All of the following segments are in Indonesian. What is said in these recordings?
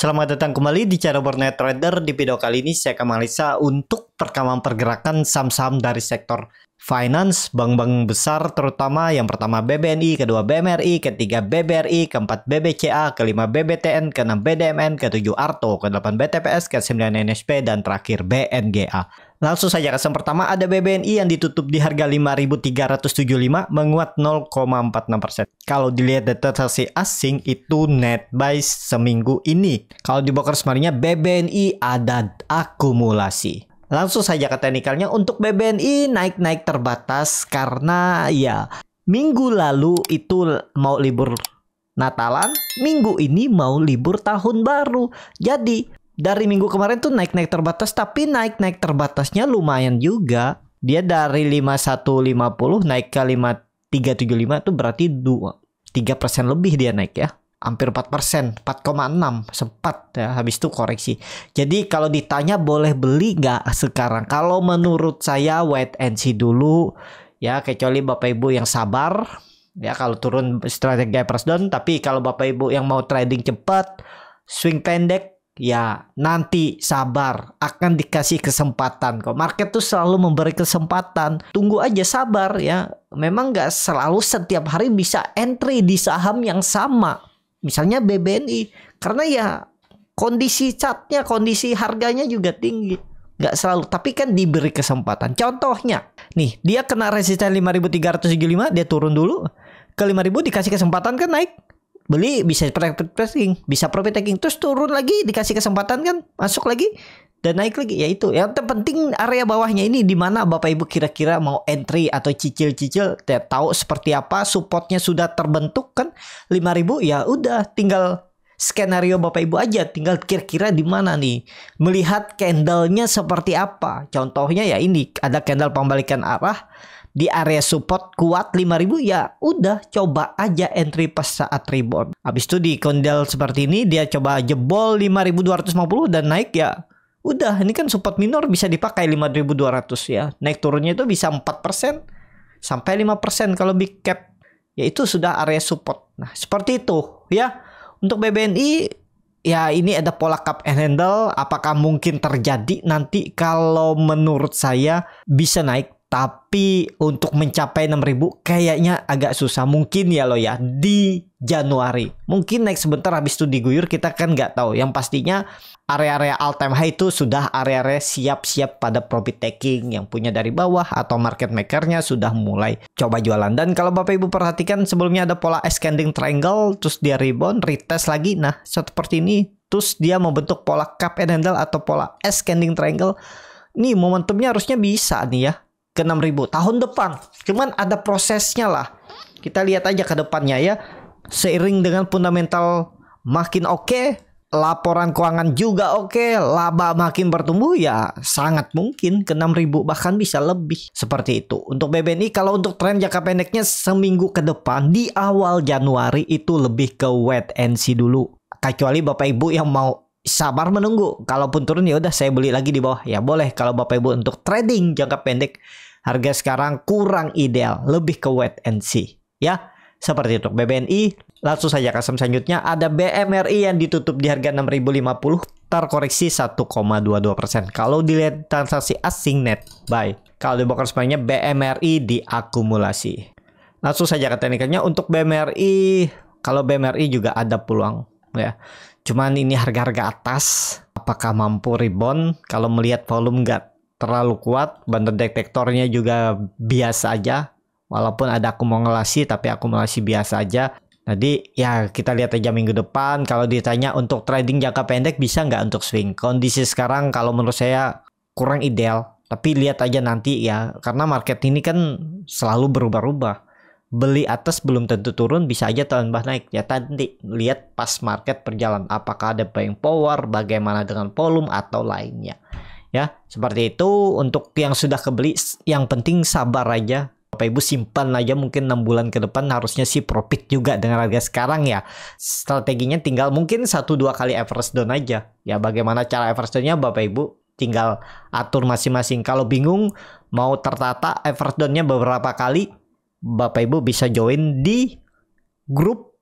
Selamat datang kembali di channel bernet Trader. Di video kali ini saya akan analisa untuk perkembangan pergerakan saham-saham dari sektor finance, bank-bank besar terutama yang pertama BBNI, kedua BMRI, ketiga BBRI, keempat BBCA, kelima BBTN, keenam BDMN, ketujuh ARTO, kedelapan BTPS, kesembilan 9 NSP, dan terakhir BNGA. Langsung saja kesan pertama ada BBNI yang ditutup di harga 5.375 menguat 0,46%. Kalau dilihat data transaksi asing itu net buy seminggu ini. Kalau di broker semarinya BBNI ada akumulasi. Langsung saja ke teknikalnya untuk BBNI naik-naik terbatas karena ya minggu lalu itu mau libur Natalan, minggu ini mau libur tahun baru. Jadi dari minggu kemarin tuh naik-naik terbatas tapi naik-naik terbatasnya lumayan juga. Dia dari 5150 naik ke 5375 tuh berarti 2 3% lebih dia naik ya. Hampir 4%, 4,6 sempat ya habis itu koreksi. Jadi kalau ditanya boleh beli nggak sekarang? Kalau menurut saya wait and see dulu ya kecuali Bapak Ibu yang sabar ya kalau turun strategi price down tapi kalau Bapak Ibu yang mau trading cepat swing pendek Ya, nanti sabar, akan dikasih kesempatan kok. Market tuh selalu memberi kesempatan. Tunggu aja sabar ya. Memang nggak selalu setiap hari bisa entry di saham yang sama. Misalnya BBNI, karena ya kondisi catnya, kondisi harganya juga tinggi. Nggak selalu, tapi kan diberi kesempatan. Contohnya, nih dia kena resisten 5375, dia turun dulu. Ke 5000 dikasih kesempatan kan naik beli bisa profit taking bisa profit taking terus turun lagi dikasih kesempatan kan masuk lagi dan naik lagi ya itu yang terpenting area bawahnya ini di mana bapak ibu kira-kira mau entry atau cicil-cicil ya, tahu seperti apa supportnya sudah terbentuk kan ribu ya udah tinggal skenario bapak ibu aja tinggal kira-kira di mana nih melihat candlenya seperti apa contohnya ya ini ada candle pembalikan arah di area support kuat 5000 ya udah coba aja entry pas saat rebound. Habis itu di kondel seperti ini dia coba jebol 5250 dan naik ya udah ini kan support minor bisa dipakai 5200 ya. Naik turunnya itu bisa 4% sampai 5% kalau big cap ya itu sudah area support. Nah, seperti itu ya. Untuk BBNI ya ini ada pola cup and handle apakah mungkin terjadi nanti kalau menurut saya bisa naik tapi untuk mencapai 6000 kayaknya agak susah mungkin ya lo ya di Januari mungkin naik sebentar habis itu diguyur kita kan nggak tahu yang pastinya area-area all time high itu sudah area-area siap-siap pada profit taking yang punya dari bawah atau market makernya sudah mulai coba jualan dan kalau bapak ibu perhatikan sebelumnya ada pola ascending triangle terus dia rebound retest lagi nah seperti ini terus dia membentuk pola cup and handle atau pola ascending triangle nih momentumnya harusnya bisa nih ya ke 6000 tahun depan. Cuman ada prosesnya lah. Kita lihat aja ke depannya ya. Seiring dengan fundamental makin oke, okay, laporan keuangan juga oke, okay, laba makin bertumbuh ya sangat mungkin ke 6000 bahkan bisa lebih. Seperti itu. Untuk BBNI kalau untuk tren jangka pendeknya seminggu ke depan di awal Januari itu lebih ke wet and see dulu. Kecuali Bapak Ibu yang mau sabar menunggu. Kalaupun turun ya udah saya beli lagi di bawah. Ya boleh kalau Bapak Ibu untuk trading jangka pendek harga sekarang kurang ideal, lebih ke wait and see. Ya, seperti itu. BBNI langsung saja kasem selanjutnya ada BMRI yang ditutup di harga 6050 terkoreksi 1,22%. Kalau dilihat transaksi asing net buy. Kalau di broker sebenarnya BMRI diakumulasi. Langsung saja ke teknikalnya untuk BMRI kalau BMRI juga ada peluang ya. Cuman ini harga-harga atas apakah mampu rebound kalau melihat volume nggak terlalu kuat, bandar detektornya juga biasa aja. Walaupun ada akumulasi tapi akumulasi biasa aja. Jadi ya kita lihat aja minggu depan kalau ditanya untuk trading jangka pendek bisa nggak untuk swing. Kondisi sekarang kalau menurut saya kurang ideal. Tapi lihat aja nanti ya karena market ini kan selalu berubah-ubah beli atas belum tentu turun bisa aja tambah naik ya tadi lihat pas market berjalan apakah ada buying power bagaimana dengan volume atau lainnya ya seperti itu untuk yang sudah kebeli yang penting sabar aja Bapak Ibu simpan aja mungkin enam bulan ke depan harusnya sih profit juga dengan harga sekarang ya. Strateginya tinggal mungkin satu dua kali average down aja. Ya bagaimana cara average downnya Bapak Ibu tinggal atur masing-masing. Kalau bingung mau tertata average downnya beberapa kali Bapak Ibu bisa join di grup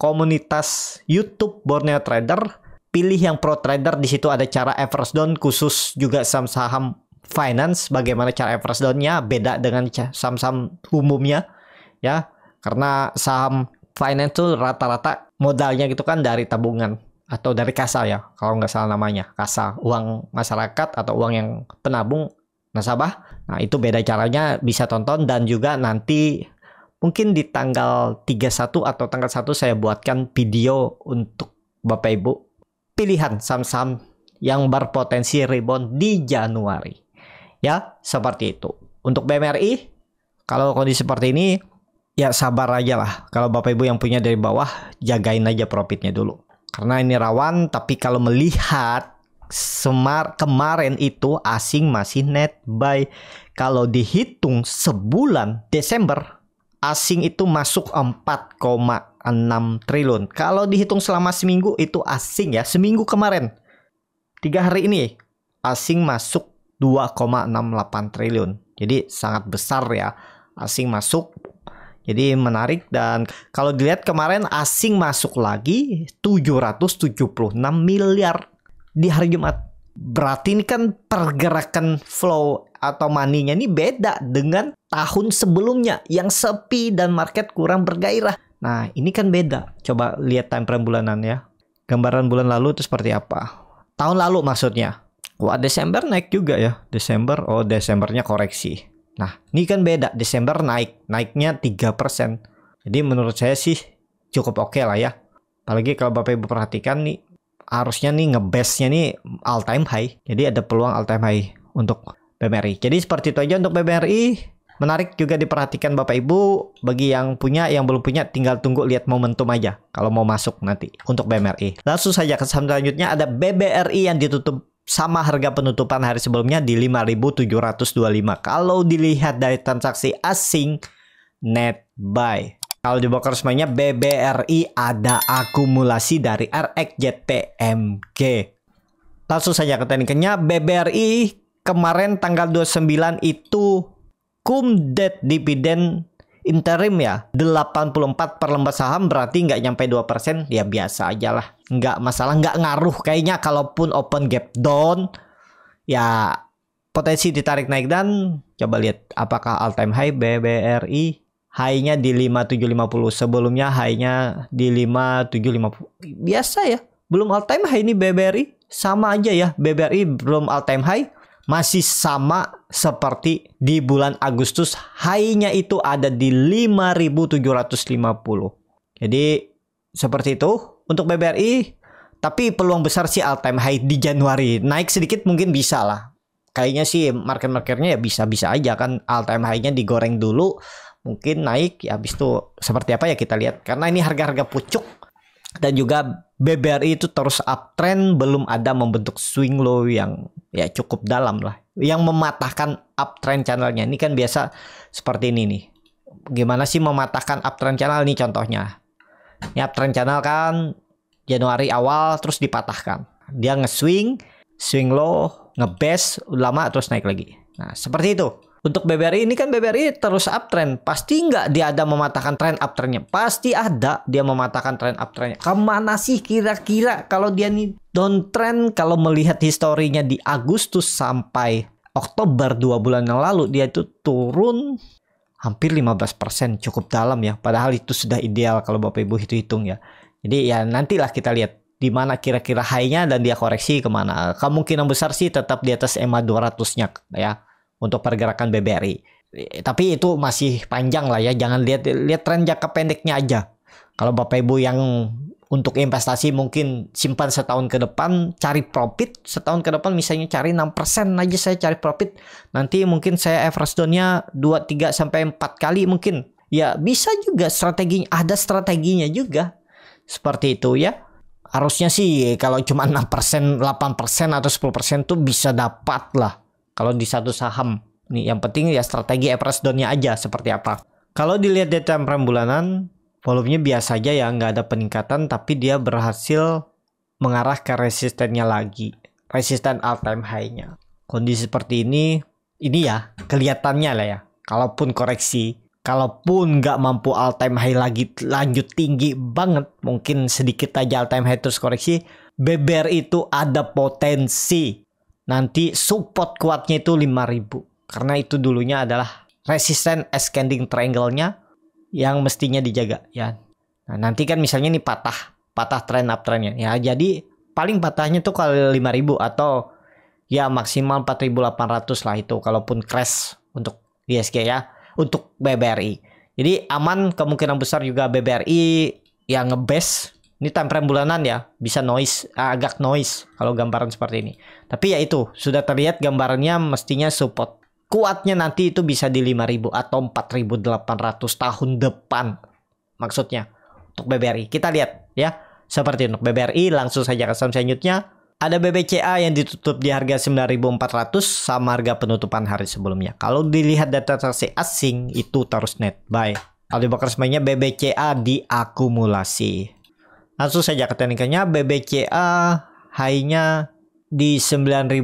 komunitas YouTube Borneo Trader. Pilih yang pro trader di situ ada cara Everest down khusus juga saham-saham finance bagaimana cara average downnya beda dengan saham-saham umumnya ya karena saham finance itu rata-rata modalnya gitu kan dari tabungan atau dari kasa ya kalau nggak salah namanya kasa uang masyarakat atau uang yang penabung nasabah. Nah, itu beda caranya bisa tonton dan juga nanti mungkin di tanggal 31 atau tanggal 1 saya buatkan video untuk Bapak Ibu pilihan saham-saham yang berpotensi rebound di Januari. Ya, seperti itu. Untuk BMRI, kalau kondisi seperti ini, ya sabar aja lah. Kalau Bapak Ibu yang punya dari bawah, jagain aja profitnya dulu. Karena ini rawan, tapi kalau melihat semar kemarin itu asing masih net buy. Kalau dihitung sebulan Desember asing itu masuk 4,6 triliun. Kalau dihitung selama seminggu itu asing ya seminggu kemarin. Tiga hari ini asing masuk 2,68 triliun. Jadi sangat besar ya asing masuk jadi menarik dan kalau dilihat kemarin asing masuk lagi 776 miliar di hari Jumat. Berarti ini kan pergerakan flow atau maninya ini beda dengan tahun sebelumnya yang sepi dan market kurang bergairah. Nah, ini kan beda. Coba lihat time frame bulanan ya. Gambaran bulan lalu itu seperti apa? Tahun lalu maksudnya. Wah, Desember naik juga ya. Desember, oh Desembernya koreksi. Nah, ini kan beda. Desember naik, naiknya 3%. Jadi menurut saya sih cukup oke okay lah ya. Apalagi kalau Bapak Ibu perhatikan nih, harusnya nih ngebestnya nih all time high. Jadi ada peluang all time high untuk BMRI. Jadi seperti itu aja untuk BMRI. Menarik juga diperhatikan Bapak Ibu bagi yang punya yang belum punya tinggal tunggu lihat momentum aja kalau mau masuk nanti untuk BMRI. Langsung saja ke saham selanjutnya ada BBRI yang ditutup sama harga penutupan hari sebelumnya di 5.725. Kalau dilihat dari transaksi asing net buy kalau di box BBRI ada akumulasi dari RX JTMG. Langsung saja ke tekniknya BBRI kemarin tanggal 29 itu cum debt dividen interim ya 84 per lembar saham berarti nggak nyampe 2% ya biasa aja lah nggak masalah nggak ngaruh kayaknya kalaupun open gap down ya potensi ditarik naik dan coba lihat apakah all time high BBRI high-nya di 5750. Sebelumnya high-nya di 5750. Biasa ya. Belum all time high ini BBRI. Sama aja ya. BBRI belum all time high. Masih sama seperti di bulan Agustus. High-nya itu ada di 5750. Jadi seperti itu untuk BBRI. Tapi peluang besar sih all time high di Januari. Naik sedikit mungkin bisa lah. Kayaknya sih market-marketnya ya bisa-bisa aja kan all time high-nya digoreng dulu mungkin naik ya habis itu seperti apa ya kita lihat karena ini harga-harga pucuk dan juga BBRI itu terus uptrend belum ada membentuk swing low yang ya cukup dalam lah yang mematahkan uptrend channelnya ini kan biasa seperti ini nih gimana sih mematahkan uptrend channel ini contohnya ini uptrend channel kan Januari awal terus dipatahkan dia nge-swing swing low ngebes lama terus naik lagi nah seperti itu untuk BBRI ini kan BBRI terus uptrend. Pasti nggak dia ada mematahkan tren uptrendnya? Pasti ada dia mematahkan tren uptrendnya. Kemana sih kira-kira kalau dia nih downtrend kalau melihat historinya di Agustus sampai Oktober dua bulan yang lalu dia itu turun hampir 15% cukup dalam ya. Padahal itu sudah ideal kalau Bapak Ibu itu hitung ya. Jadi ya nantilah kita lihat di mana kira-kira high-nya dan dia koreksi kemana. Kemungkinan besar sih tetap di atas EMA 200-nya ya untuk pergerakan BBRI. Tapi itu masih panjang lah ya, jangan lihat lihat tren jangka pendeknya aja. Kalau Bapak Ibu yang untuk investasi mungkin simpan setahun ke depan, cari profit setahun ke depan misalnya cari 6% aja saya cari profit. Nanti mungkin saya average down-nya 2 3 sampai empat kali mungkin. Ya bisa juga strateginya, ada strateginya juga. Seperti itu ya. Harusnya sih kalau cuma enam persen, delapan persen atau sepuluh persen tuh bisa dapat lah kalau di satu saham, nih yang penting ya strategi average down-nya aja seperti apa. Kalau dilihat dari time bulanan, volumenya biasa aja ya, nggak ada peningkatan tapi dia berhasil mengarah ke resistennya lagi. Resisten all time high-nya. Kondisi seperti ini, ini ya kelihatannya lah ya. Kalaupun koreksi, kalaupun nggak mampu all time high lagi lanjut tinggi banget, mungkin sedikit aja all time high terus koreksi, BBR itu ada potensi nanti support kuatnya itu 5000 karena itu dulunya adalah resisten ascending triangle-nya yang mestinya dijaga ya. Nah, nanti kan misalnya ini patah, patah trend uptrendnya ya. Jadi paling patahnya tuh kalau 5000 atau ya maksimal 4800 lah itu kalaupun crash untuk ISG ya, untuk BBRI. Jadi aman kemungkinan besar juga BBRI yang ngebes ini time frame bulanan ya, bisa noise, ah, agak noise kalau gambaran seperti ini. Tapi ya itu, sudah terlihat gambarannya mestinya support. Kuatnya nanti itu bisa di 5000 atau 4800 tahun depan. Maksudnya untuk BBRI. Kita lihat ya. Seperti untuk BBRI langsung saja ke saham selanjutnya. Ada BBCA yang ditutup di harga 9400 sama harga penutupan hari sebelumnya. Kalau dilihat data transaksi asing itu terus net buy. Kalau dibakar semuanya BBCA diakumulasi. Langsung saja ke teknikanya BBCA high-nya di 9450.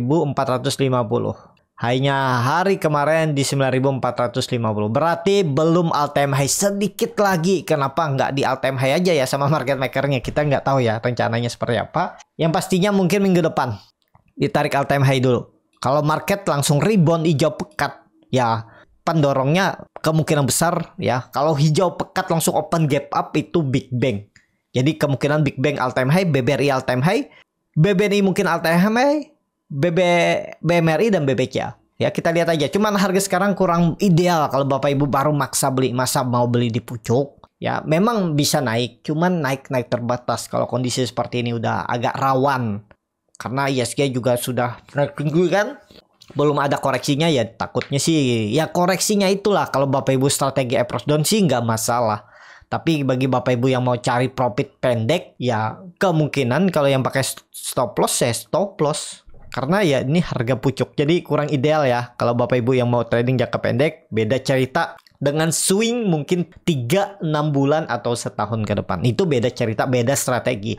High-nya hari kemarin di 9450. Berarti belum all time high sedikit lagi. Kenapa nggak di all time high aja ya sama market makernya? Kita nggak tahu ya rencananya seperti apa. Yang pastinya mungkin minggu depan ditarik all time high dulu. Kalau market langsung rebound hijau pekat ya pendorongnya kemungkinan besar ya kalau hijau pekat langsung open gap up itu big bang jadi kemungkinan Big Bang all time high, BBRI all time high, BBNI mungkin all time high, BB, BMRI dan BBCA. Ya kita lihat aja. Cuman harga sekarang kurang ideal kalau Bapak Ibu baru maksa beli, masa mau beli di pucuk. Ya memang bisa naik, cuman naik-naik terbatas kalau kondisi seperti ini udah agak rawan. Karena ISG juga sudah naik tinggi kan belum ada koreksinya ya takutnya sih ya koreksinya itulah kalau bapak ibu strategi approach down sih nggak masalah tapi bagi Bapak Ibu yang mau cari profit pendek ya kemungkinan kalau yang pakai stop loss ya stop loss. Karena ya ini harga pucuk jadi kurang ideal ya kalau Bapak Ibu yang mau trading jangka pendek beda cerita dengan swing mungkin 3 6 bulan atau setahun ke depan. Itu beda cerita, beda strategi.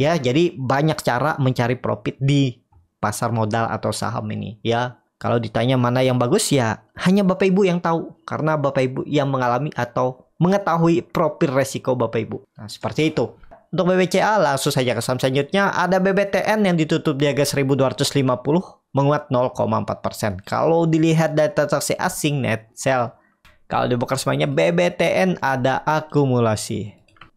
Ya, jadi banyak cara mencari profit di pasar modal atau saham ini ya. Kalau ditanya mana yang bagus ya hanya Bapak Ibu yang tahu karena Bapak Ibu yang mengalami atau mengetahui profil resiko Bapak Ibu. Nah, seperti itu. Untuk BBCA langsung saja ke saham selanjutnya ada BBTN yang ditutup di harga 1250 menguat 0,4%. Kalau dilihat dari transaksi asing net sell, kalau dibuka semuanya BBTN ada akumulasi.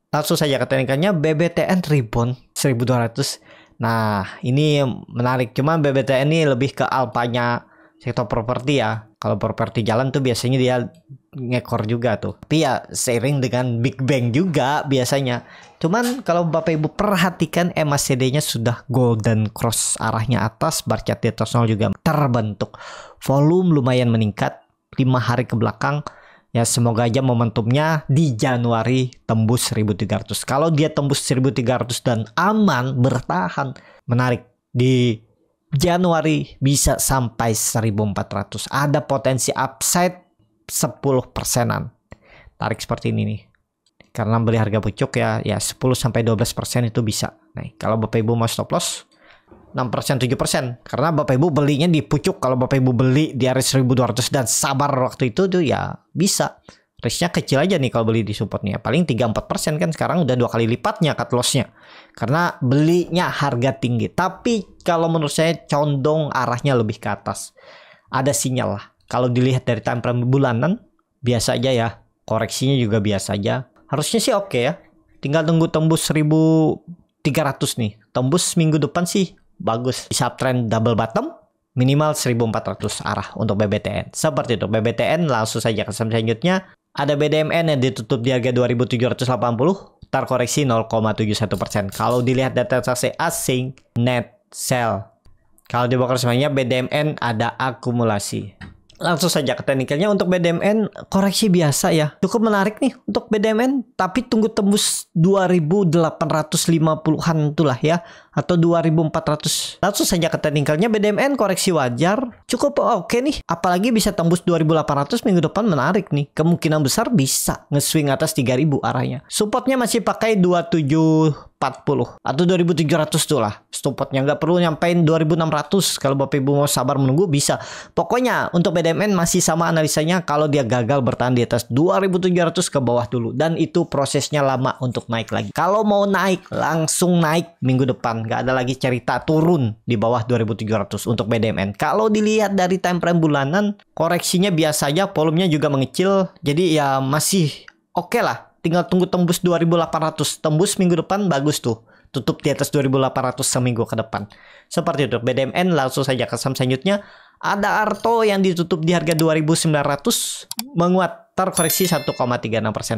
Langsung saja ke teknikannya BBTN rebound 1200. Nah, ini menarik. Cuman BBTN ini lebih ke alpanya sektor properti ya. Kalau properti jalan tuh biasanya dia ngekor juga tuh. Tapi ya seiring dengan Big Bang juga biasanya. Cuman kalau Bapak Ibu perhatikan MACD-nya sudah golden cross arahnya atas, bar chart di atas nol juga terbentuk. Volume lumayan meningkat 5 hari ke belakang. Ya semoga aja momentumnya di Januari tembus 1300. Kalau dia tembus 1300 dan aman bertahan menarik di Januari bisa sampai 1400. Ada potensi upside 10 persenan tarik seperti ini nih karena beli harga pucuk ya ya 10 sampai 12 persen itu bisa nah kalau bapak ibu mau stop loss 6 persen 7 persen karena bapak ibu belinya di pucuk kalau bapak ibu beli di area 1200 dan sabar waktu itu tuh ya bisa risknya kecil aja nih kalau beli di supportnya paling 3-4 persen kan sekarang udah dua kali lipatnya cut lossnya karena belinya harga tinggi tapi kalau menurut saya condong arahnya lebih ke atas ada sinyal lah kalau dilihat dari time frame bulanan, biasa aja ya. Koreksinya juga biasa aja. Harusnya sih oke okay ya. Tinggal tunggu tembus 1300 nih. Tembus minggu depan sih bagus. Di subtrend double bottom minimal 1400 arah untuk BBTN. Seperti itu. BBTN langsung saja ke selanjutnya. Ada BDMN yang ditutup di harga 2780, tar koreksi 0,71%. Kalau dilihat data transaksi asing net sell. Kalau di semuanya BDMN ada akumulasi. Langsung saja ke teknikalnya untuk BDMN koreksi biasa ya. Cukup menarik nih untuk BDMN tapi tunggu tembus 2850-an itulah ya atau 2400. Langsung saja ke technicalnya BDMN koreksi wajar, cukup oke okay nih. Apalagi bisa tembus 2800 minggu depan menarik nih. Kemungkinan besar bisa nge-swing atas 3000 arahnya. Supportnya masih pakai 2.740 atau 2700 tuh lah supportnya nggak perlu nyampein 2600 kalau bapak ibu mau sabar menunggu bisa pokoknya untuk BDMN masih sama analisanya kalau dia gagal bertahan di atas 2700 ke bawah dulu dan itu prosesnya lama untuk naik lagi kalau mau naik langsung naik minggu depan nggak ada lagi cerita turun di bawah 2700 untuk BDMN. Kalau dilihat dari time frame bulanan, koreksinya biasanya volumenya juga mengecil. Jadi ya masih oke okay lah. Tinggal tunggu tembus 2800. Tembus minggu depan bagus tuh. Tutup di atas 2800 seminggu ke depan. Seperti itu. BDMN langsung saja ke saham selanjutnya. Ada Arto yang ditutup di harga 2900 menguat terkoreksi 1,36%.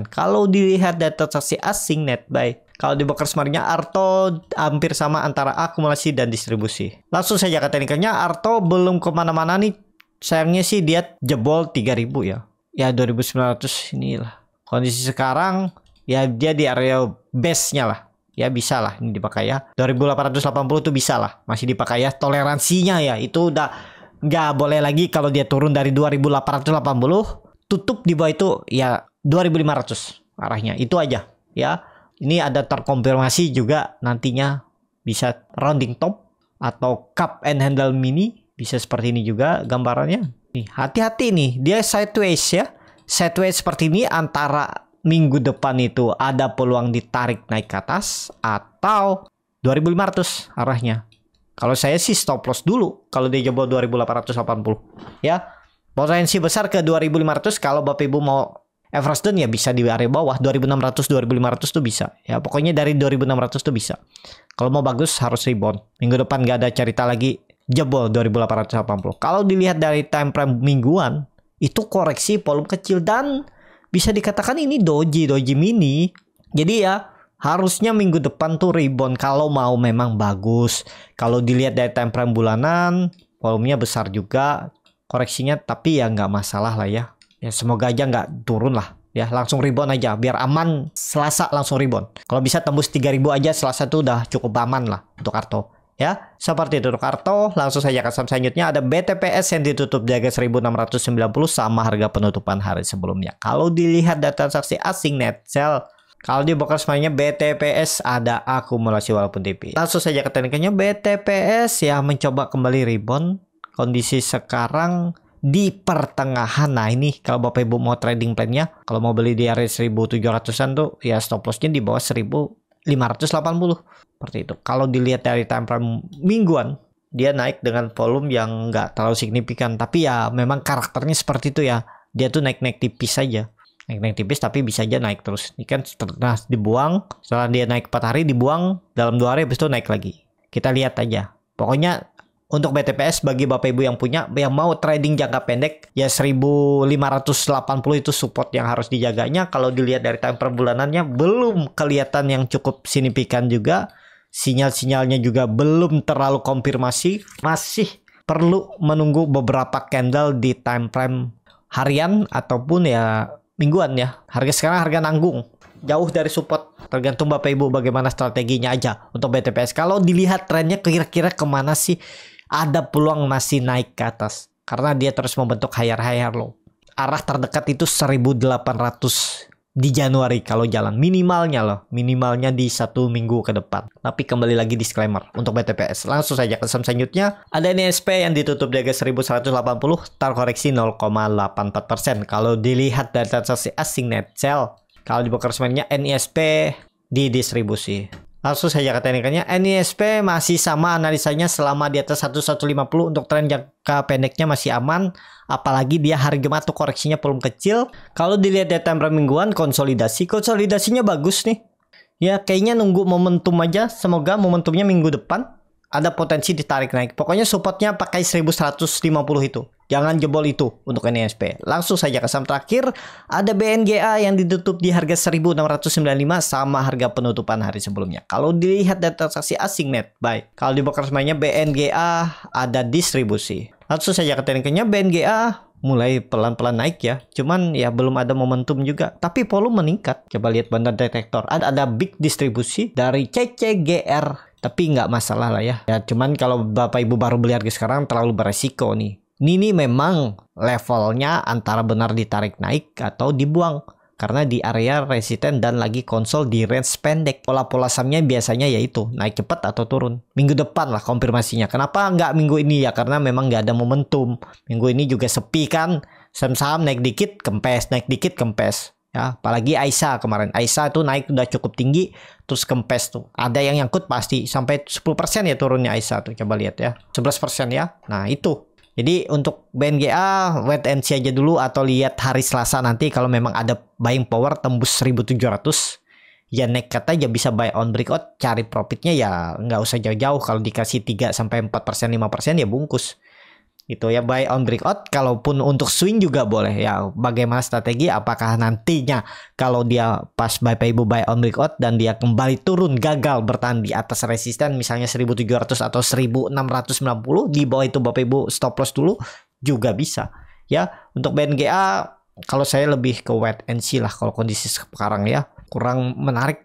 Kalau dilihat data transaksi asing net buy kalau di broker Smartnya Arto hampir sama antara akumulasi dan distribusi. Langsung saja ke teknikalnya, Arto belum kemana-mana nih. Sayangnya sih dia jebol 3000 ya. Ya 2900 inilah. Kondisi sekarang ya dia di area base-nya lah. Ya bisa lah ini dipakai ya. 2880 tuh bisa lah. Masih dipakai ya. Toleransinya ya itu udah nggak boleh lagi kalau dia turun dari 2880 tutup di bawah itu ya 2500 arahnya itu aja ya ini ada terkonfirmasi juga nantinya bisa rounding top atau cup and handle mini bisa seperti ini juga gambarannya. Nih, hati-hati nih, dia sideways ya. Sideways seperti ini antara minggu depan itu ada peluang ditarik naik ke atas atau 2500 arahnya. Kalau saya sih stop loss dulu kalau dia jebol 2880 ya. Potensi besar ke 2500 kalau Bapak Ibu mau Everest Dawn ya bisa di area bawah 2600 2500 tuh bisa ya pokoknya dari 2600 tuh bisa kalau mau bagus harus rebound minggu depan nggak ada cerita lagi jebol 2880 kalau dilihat dari time frame mingguan itu koreksi volume kecil dan bisa dikatakan ini doji doji mini jadi ya harusnya minggu depan tuh rebound kalau mau memang bagus kalau dilihat dari time frame bulanan volumenya besar juga koreksinya tapi ya nggak masalah lah ya ya semoga aja nggak turun lah ya langsung rebound aja biar aman Selasa langsung rebound kalau bisa tembus 3000 aja Selasa tuh udah cukup aman lah untuk kartu ya seperti itu kartu langsung saja ke saham selanjutnya ada BTPS yang ditutup di harga 1690 sama harga penutupan hari sebelumnya kalau dilihat data transaksi asing net sell kalau di semuanya mainnya BTPS ada akumulasi walaupun tipis langsung saja ke tekniknya BTPS ya mencoba kembali rebound kondisi sekarang di pertengahan. Nah ini kalau Bapak Ibu mau trading plannya, kalau mau beli di area 1700-an tuh ya stop lossnya di bawah 1580. Seperti itu. Kalau dilihat dari time frame mingguan, dia naik dengan volume yang nggak terlalu signifikan. Tapi ya memang karakternya seperti itu ya. Dia tuh naik-naik tipis saja naik-naik tipis tapi bisa aja naik terus. Ini kan setelah nah, dibuang, setelah dia naik 4 hari dibuang, dalam dua hari habis itu naik lagi. Kita lihat aja. Pokoknya untuk BTPS bagi Bapak Ibu yang punya yang mau trading jangka pendek ya 1580 itu support yang harus dijaganya kalau dilihat dari time per bulanannya belum kelihatan yang cukup signifikan juga sinyal-sinyalnya juga belum terlalu konfirmasi masih perlu menunggu beberapa candle di time frame harian ataupun ya mingguan ya harga sekarang harga nanggung jauh dari support tergantung Bapak Ibu bagaimana strateginya aja untuk BTPS kalau dilihat trennya kira-kira kemana sih ada peluang masih naik ke atas karena dia terus membentuk higher-higher low. Arah terdekat itu 1800 di Januari kalau jalan minimalnya loh minimalnya di satu minggu ke depan tapi kembali lagi disclaimer untuk BTPS langsung saja ke saham selanjutnya ada NSP yang ditutup di harga 1180 terkoreksi 0,84% kalau dilihat dari transaksi asing net sell kalau di resmennya semennya NISP didistribusi langsung saja ke teknikannya NISP masih sama analisanya selama di atas 1150 untuk tren jangka pendeknya masih aman apalagi dia harga matu koreksinya belum kecil kalau dilihat dari time mingguan konsolidasi konsolidasinya bagus nih ya kayaknya nunggu momentum aja semoga momentumnya minggu depan ada potensi ditarik naik. Pokoknya supportnya pakai 1150 itu. Jangan jebol itu untuk NISP. E Langsung saja ke saham terakhir, ada BNGA yang ditutup di harga 1695 sama harga penutupan hari sebelumnya. Kalau dilihat dari transaksi asing net, baik. Kalau di semuanya BNGA ada distribusi. Langsung saja ke tekniknya BNGA mulai pelan-pelan naik ya. Cuman ya belum ada momentum juga. Tapi volume meningkat. Coba lihat bandar detektor. Ada ada big distribusi dari CCGR tapi nggak masalah lah ya ya cuman kalau bapak ibu baru beli harga sekarang terlalu beresiko nih Nini memang levelnya antara benar ditarik naik atau dibuang karena di area resisten dan lagi konsol di range pendek. Pola-pola sahamnya biasanya yaitu naik cepat atau turun. Minggu depan lah konfirmasinya. Kenapa nggak minggu ini ya? Karena memang nggak ada momentum. Minggu ini juga sepi kan. Saham-saham naik dikit, kempes. Naik dikit, kempes ya apalagi Aisyah kemarin Aisyah tuh naik udah cukup tinggi terus kempes tuh ada yang nyangkut pasti sampai 10% ya turunnya Aisyah tuh coba lihat ya 11% ya nah itu jadi untuk BNGA wait and see aja dulu atau lihat hari Selasa nanti kalau memang ada buying power tembus 1700 ya nekat aja bisa buy on breakout cari profitnya ya nggak usah jauh-jauh kalau dikasih 3 sampai 4% 5% ya bungkus gitu ya buy on breakout kalaupun untuk swing juga boleh ya bagaimana strategi apakah nantinya kalau dia pas Bapak Ibu buy on breakout dan dia kembali turun gagal bertahan di atas resisten misalnya 1700 atau 1690 di bawah itu Bapak Ibu stop loss dulu juga bisa ya untuk BNGA kalau saya lebih ke wait and see lah kalau kondisi sekarang ya kurang menarik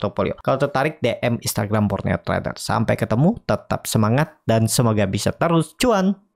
portofolio. Kalau tertarik DM Instagram Portnet Trader. Sampai ketemu, tetap semangat dan semoga bisa terus cuan.